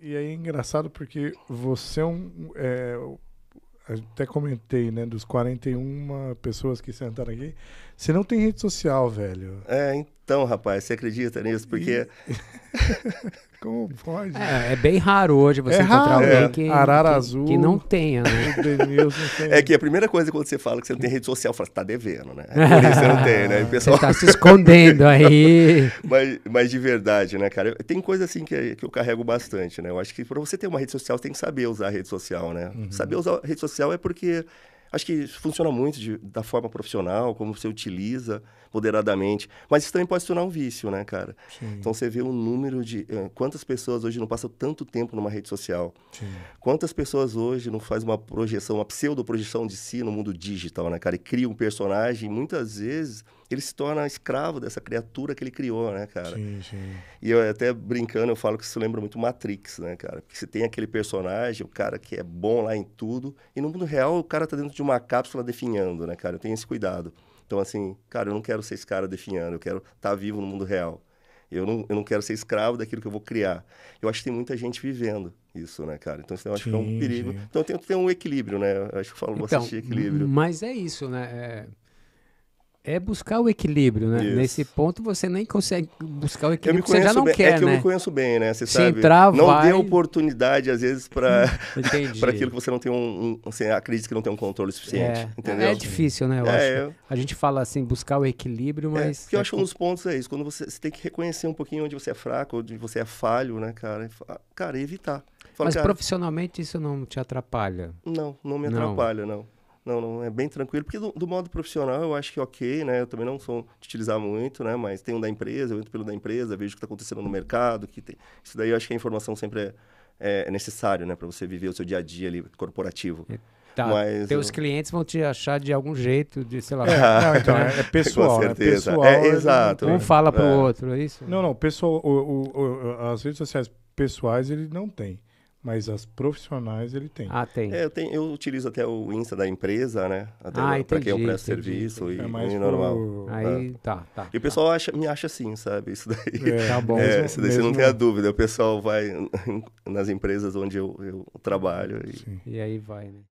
E aí é engraçado porque você é um. É, até comentei, né? Dos 41 pessoas que sentaram aqui, você não tem rede social, velho. É, cristão, rapaz. Você acredita nisso? Porque. Como pode? É, é, bem raro hoje você é encontrar raro, alguém é. que, Arara que, azul. que não tenha, né? é que a primeira coisa quando você fala que você não tem rede social, fala, tá devendo, né? É por isso você não tem, né? pessoal... Você tá se escondendo aí. mas, mas de verdade, né, cara? Tem coisa assim que, que eu carrego bastante, né? Eu acho que para você ter uma rede social, você tem que saber usar a rede social, né? Uhum. Saber usar a rede social é porque Acho que isso funciona muito de, da forma profissional, como você utiliza moderadamente. Mas isso também pode se tornar um vício, né, cara? Sim. Então você vê o número de. Eh, quantas pessoas hoje não passam tanto tempo numa rede social? Sim. Quantas pessoas hoje não faz uma projeção, uma pseudo-projeção de si no mundo digital, né, cara? E cria um personagem, muitas vezes ele se torna escravo dessa criatura que ele criou, né, cara? Sim, sim. E eu até brincando, eu falo que isso lembra muito Matrix, né, cara? Porque você tem aquele personagem, o cara que é bom lá em tudo, e no mundo real o cara tá dentro de uma cápsula definhando, né, cara? Eu tenho esse cuidado. Então, assim, cara, eu não quero ser esse cara definhando, eu quero estar tá vivo no mundo real. Eu não, eu não quero ser escravo daquilo que eu vou criar. Eu acho que tem muita gente vivendo isso, né, cara? Então, eu acho sim, que é um perigo. Sim. Então, tem que ter um equilíbrio, né? Eu acho que eu falo então, bastante de equilíbrio. Mas é isso, né? É é buscar o equilíbrio, né? Isso. Nesse ponto você nem consegue buscar o equilíbrio, você já não bem, é quer, é que né? eu me né? conheço bem, né? Você Se sabe, entrar, não vai... dê oportunidade, às vezes, para aquilo que você não tem um, um... Você acredita que não tem um controle suficiente, é. entendeu? É difícil, né? Eu é, acho. Eu... A gente fala assim, buscar o equilíbrio, é, mas... É, que eu acho um dos pontos é isso, quando você, você tem que reconhecer um pouquinho onde você é fraco, onde você é falho, né, cara? Ah, cara, evitar. Fala, mas cara, profissionalmente isso não te atrapalha? Não, não me atrapalha, não. não. Não, não, é bem tranquilo, porque do, do, modo profissional eu acho que é ok, né? Eu também não sou de utilizar muito, né? Mas tem um da empresa, eu entro pelo da empresa, vejo o que está acontecendo no mercado, que tem... Isso daí eu acho que a informação sempre é, é, é necessária, né? Para você viver o seu dia a dia ali, corporativo. Tá, mas, teus eu... clientes vão te achar de algum jeito, de sei lá. É, não, então, é, é pessoal. Com né? certeza. É pessoal, é, exato. Um fala para o outro, é isso? Não, não. Pessoal, o, o, o, as redes sociais pessoais ele não tem. Mas as profissionais ele tem. Ah, tem. É, eu, tenho, eu utilizo até o Insta da empresa, né? Até ah, para quem eu presto serviço entendi. e é mais normal. Pro... Aí, é. tá, tá. E o tá. pessoal tá. Acha, me acha assim, sabe? Isso daí. É, tá bom. É, mesmo, isso daí mesmo... você não tem a dúvida. O pessoal vai nas empresas onde eu, eu trabalho. E... Sim. e aí vai, né?